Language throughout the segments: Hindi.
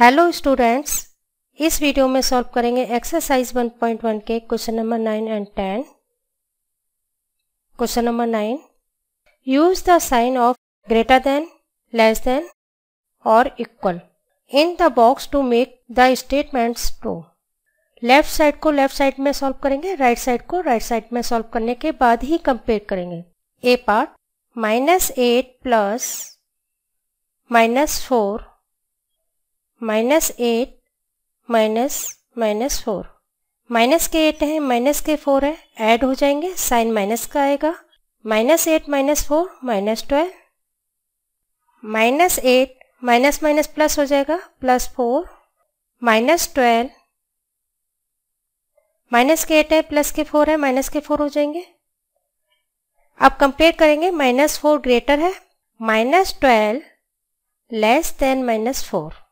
हेलो स्टूडेंट्स इस वीडियो में सॉल्व करेंगे एक्सरसाइज 1.1 के question number 9 and 10 question number 9 use the sign of greater than less than और equal in the box to make the statements true left side को लेफ्ट साइड में सॉल्व करेंगे राइट right साइड को राइट right साइड में सॉल्व करने के बाद ही कंपेयर करेंगे A part minus eight plus minus four minus eight minus minus four minus के एट है माइनस के फोर है ऐड हो जाएंगे साइन माइनस का आएगा minus eight minus four minus twelve minus eight minus minus plus हो जाएगा plus four minus twelve minus के एट है प्लस के फोर है माइनस के फोर हो जाएंगे अब कंपेयर करेंगे माइनस फोर ग्रेटर है minus twelve less than minus four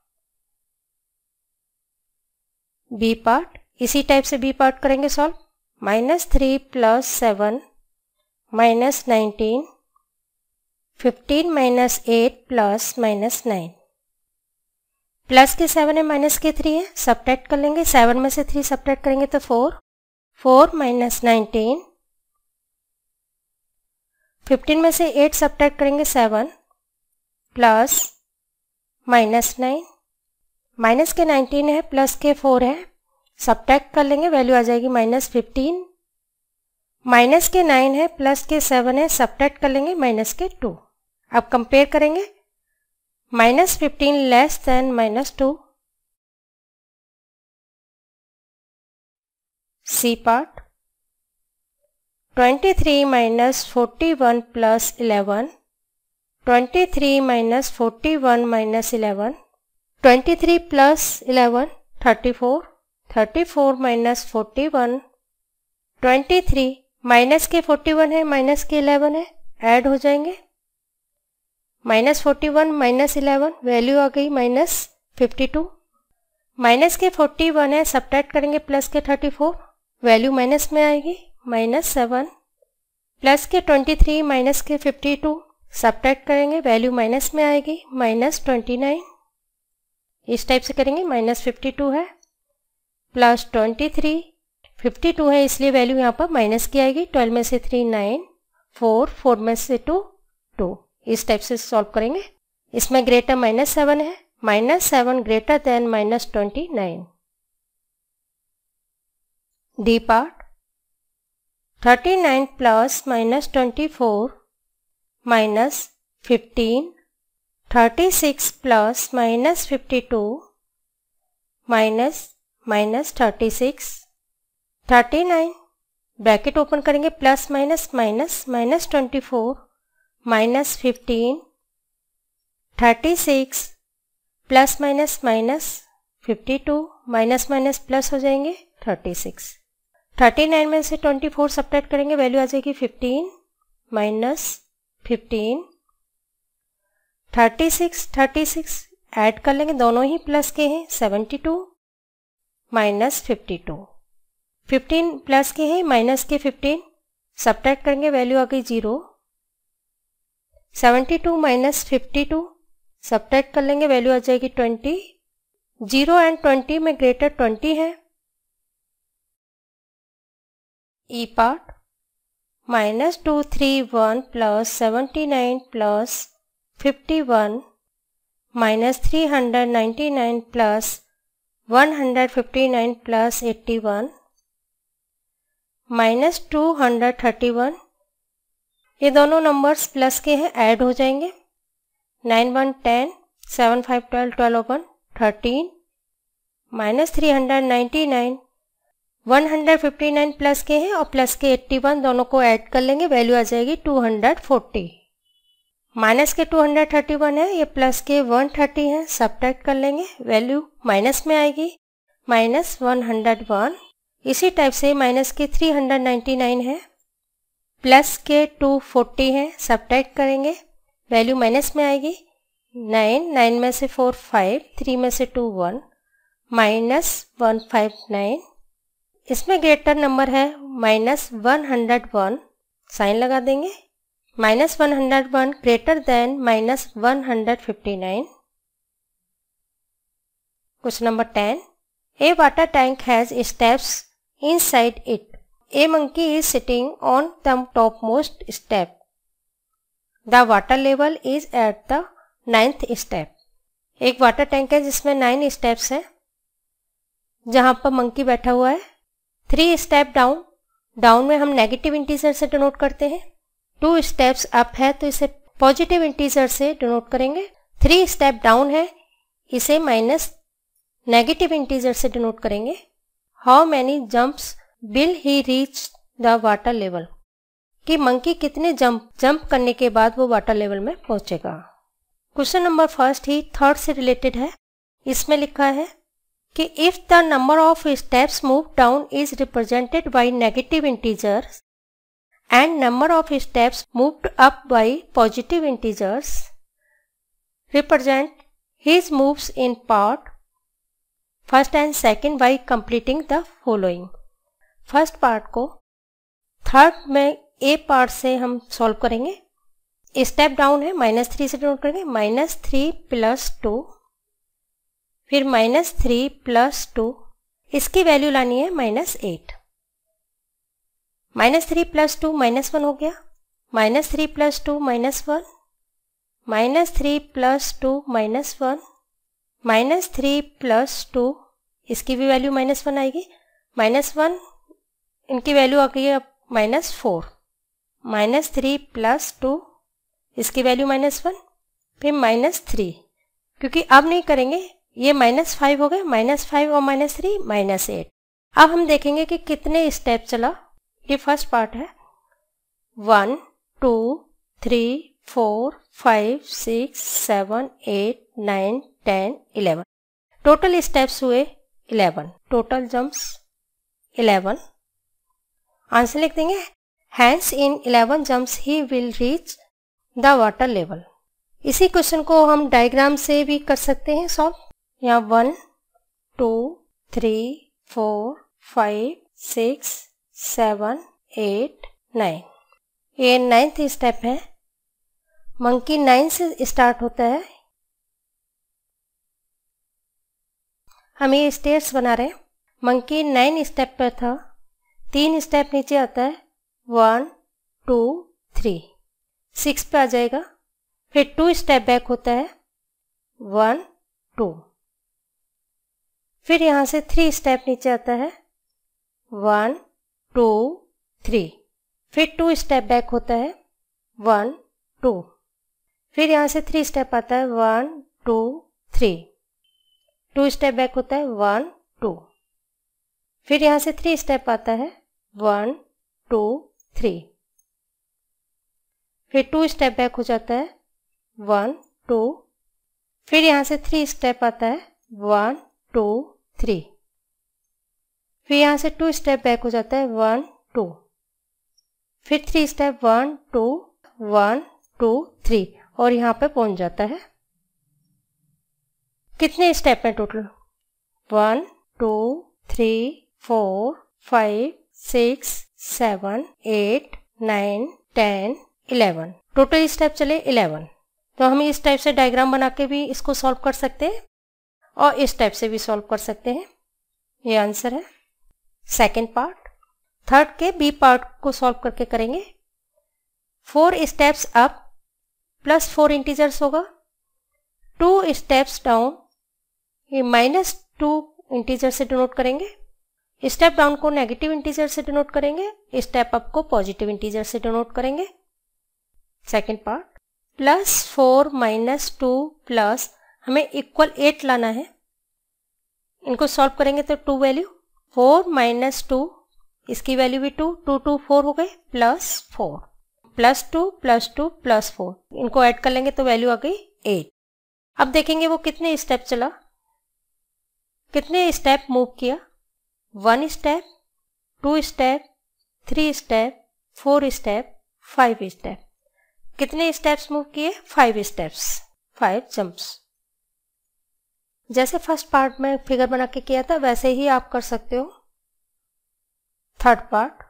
B part इसी टाइप से बी पार्ट करेंगे solve minus three plus seven minus nineteen fifteen minus eight plus minus nine plus के सेवन है माइनस के थ्री है सब्ट्रैक्ट कर लेंगे सेवन में से थ्री सब्ट्रैक्ट करेंगे तो four four minus nineteen fifteen में से एट सब्ट्रैक्ट करेंगे seven plus minus nine minus के नाइनटीन है प्लस के फोर है सब कर लेंगे वैल्यू आ जाएगी माइनस फिफ्टीन माइनस के नाइन है प्लस के सेवन है सब कर लेंगे माइनस के टू अब कंपेयर करेंगे minus fifteen less than minus two C part twenty three minus forty one plus eleven twenty three minus forty one minus eleven twenty three plus eleven thirty four thirty four minus forty one twenty three minus के फोर्टी वन है माइनस के इलेवन है ऐड हो जाएंगे minus forty one minus eleven value आ गई माइनस फिफ्टी टू माइनस के फोर्टी वन है सब सब्ट्रैक्ट करेंगे प्लस के थर्टी फोर वैल्यू माइनस में आएगी माइनस सेवन प्लस के ट्वेंटी थ्री माइनस के फिफ्टी टू सब सब्ट्रैक्ट करेंगे वैल्यू माइनस में आएगी माइनस ट्वेंटी नाइन इस टाइप से करेंगे माइनस फिफ्टी टू है plus twenty three fifty two है इसलिए वैल्यू यहाँ पर माइनस की आएगी ट्वेल्व में से थ्री नाइन फोर फोर में से टू टू इस टाइप से सॉल्व करेंगे इसमें ग्रेटर माइनस सेवन है minus seven greater than minus twenty nine D part thirty nine plus minus twenty four minus fifteen thirty six plus minus fifty two minus thirty six thirty nine bracket open करेंगे plus minus minus minus twenty four minus fifteen thirty six plus minus minus fifty two minus minus plus हो जाएंगे थर्टी सिक्स थर्टी नाइन में से ट्वेंटी फोर सब्ट्रैक्ट करेंगे वैल्यू आ जाएगी fifteen minus fifteen thirty six thirty six add कर लेंगे दोनों ही प्लस के हैं seventy two minus fifty two fifteen plus के हैं माइनस के फिफ्टीन सब्ट्रैक्ट करेंगे वैल्यू आ गई zero seventy two minus fifty two subtract कर लेंगे वैल्यू आ जाएगी ट्वेंटी जीरो एंड ट्वेंटी में ग्रेटर ट्वेंटी है E part minus two three one plus seventy nine plus fifty one minus three hundred nine plus one hundred fifty nine plus eighty one minus two hundred thirty one ये दोनों नंबर्स प्लस के हैं ऐड हो जाएंगे nine one ten seven five twelve twelve one thirteen minus three hundred ninety nine one hundred fifty nine plus के हैं और प्लस के एट्टी वन दोनों को ऐड कर लेंगे वैल्यू आ जाएगी टू हंड्रेड फोर्टी माइनस के 231 है ये प्लस के 130 है सब कर लेंगे वैल्यू माइनस में आएगी माइनस वन इसी टाइप से माइनस के 399 है प्लस के 240 है सब करेंगे वैल्यू माइनस में आएगी 9 9 में से 4 5 3 में से 2 1 माइनस वन इसमें ग्रेटर नंबर है माइनस वन साइन लगा देंगे minus 101 greater than minus 159. Question number 10. A water tank has steps inside it. A monkey is sitting on the topmost step. The water level is at the ninth step. एक वाटर टैंक है जिसमें नाइन स्टेप्स है जहां पर मंकी बैठा हुआ है थ्री स्टेप डाउन डाउन में हम नेगेटिव इंटीजर से डिनोट करते हैं टू स्टेप्स अप है तो इसे पॉजिटिव इंटीजर से डिनोट करेंगे थ्री स्टेप डाउन है इसे माइनस नेगेटिव इंटीजर से डिनोट करेंगे how many jumps will he reach the water level कि मंकी कितने जंप जंप करने के बाद वो वाटर लेवल में पहुंचेगा क्वेश्चन नंबर फर्स्ट ही थर्ड से रिलेटेड है इसमें लिखा है कि if the number of steps move down is represented by negative integer and number of steps moved up by positive integers represent his moves in part first and second by completing the following first part ko third mein a part se hum solve karenge step down hai minus 3 se denote karenge minus 3 plus 2 फिर माइनस थ्री प्लस टू इसकी वैल्यू लानी है minus eight minus three plus two minus one हो गया minus three plus two minus one minus three plus two minus one minus three plus two इसकी भी वैल्यू माइनस वन आएगी माइनस वन इनकी वैल्यू आ गई है minus four minus three plus two इसकी वैल्यू माइनस वन फिर माइनस थ्री क्योंकि अब नहीं करेंगे ये माइनस फाइव हो गए माइनस फाइव और माइनस थ्री माइनस एट अब हम देखेंगे कि कितने स्टेप चला ये फर्स्ट पार्ट है one two three four five six seven eight nine ten eleven total steps हुए eleven total jumps eleven answer लिख देंगे hence in eleven jumps he will reach the water level इसी क्वेश्चन को हम डायग्राम से भी कर सकते हैं सॉल्व यहाँ one two three four five six seven eight nine ये नाइन्थ स्टेप है मंकी नाइन से स्टार्ट होता है हम ये स्टेप्स बना रहे हैं मंकी नाइन स्टेप पर था तीन स्टेप नीचे आता है वन टू थ्री सिक्स पे आ जाएगा फिर टू स्टेप बैक होता है वन टू फिर यहाँ से थ्री स्टेप नीचे आता है वन टू थ्री फिर टू स्टेप बैक होता है वन टू फिर यहाँ से थ्री स्टेप आता है one two three two step back होता है वन टू फिर यहाँ से थ्री स्टेप आता है वन टू थ्री फिर टू स्टेप बैक हो जाता है वन टू फिर यहाँ से थ्री स्टेप आता है वन टू थ्री फिर यहाँ से टू स्टेप बैक हो जाता है वन टू फिर three step one two one two three और यहाँ पे पहुंच जाता है कितने स्टेप हैं total one two three four five six seven eight nine ten eleven total step चले इलेवन तो हम इस टाइप से डायग्राम बना के भी इसको सॉल्व कर सकते हैं और इस टाइप से भी सॉल्व कर सकते हैं ये आंसर है सेकेंड पार्ट थर्ड के बी पार्ट को सॉल्व करके करेंगे four steps up plus four integers होगा टू स्टेप्स डाउन ये माइनस टू इंटीजर से डिनोट करेंगे स्टेप डाउन को नेगेटिव इंटीजर से डिनोट करेंगे स्टेप अप को पॉजिटिव इंटीजर से डिनोट करेंगे second part plus four minus two plus हमें इक्वल एट लाना है इनको सॉल्व करेंगे तो two value four minus two इसकी वैल्यू भी टू टू टू फोर हो गए plus four plus two plus two plus four इनको ऐड कर लेंगे तो वैल्यू आ गई एट अब देखेंगे वो कितने स्टेप चला कितने स्टेप मूव किया one step two step three step four step five step कितने स्टेप्स मूव किए फाइव स्टेप्स फाइव जंप्स जैसे फर्स्ट पार्ट में फिगर बना के किया था वैसे ही आप कर सकते हो थर्ड पार्ट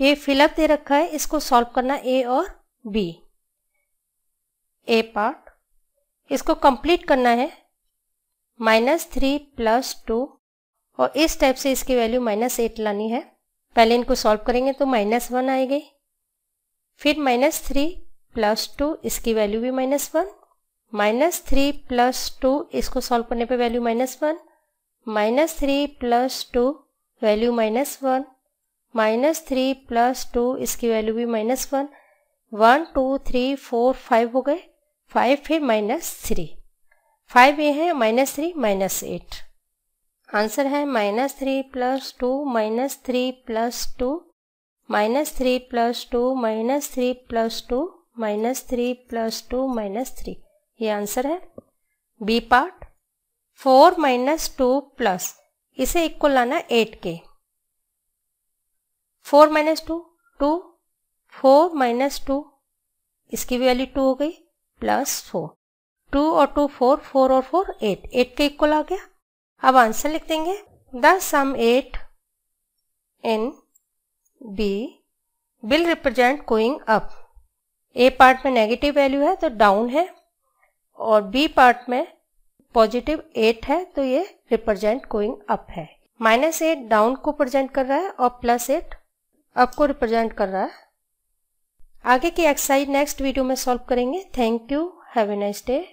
ये फिलअप दे रखा है इसको सॉल्व करना ए और बी ए पार्ट इसको कंप्लीट करना है माइनस थ्री प्लस टू और इस टाइप से इसकी वैल्यू माइनस एट लानी है पहले इनको सॉल्व करेंगे तो माइनस वन आएगी फिर माइनस थ्री प्लस टू इसकी वैल्यू भी minus one minus three plus two इसको सॉल्व करने पे value minus one minus three plus two value minus one minus three plus two इसकी वैल्यू भी minus one one two three four five हो गए फाइव फिर माइनस थ्री फाइव ये है minus three minus eight answer है minus three plus two minus three plus two minus three plus two minus three plus two minus three plus two minus three ये आंसर है B part four minus two plus इसे इक्वल आना एट के four minus two two four minus two इसकी वैल्यू टू हो गई प्लस फोर टू और टू फोर फोर और फोर एट एट के इक्वल आ गया अब आंसर लिख देंगे the sum eight in B will represent going up A part में नेगेटिव वैल्यू है तो डाउन है और बी पार्ट में पॉजिटिव एट है तो ये रिप्रेजेंट गोइंग अप है माइनस एट डाउन को प्रेजेंट कर रहा है और प्लस एट अप को रिप्रेजेंट कर रहा है आगे की एक्सरसाइज नेक्स्ट वीडियो में सॉल्व करेंगे thank you have a nice day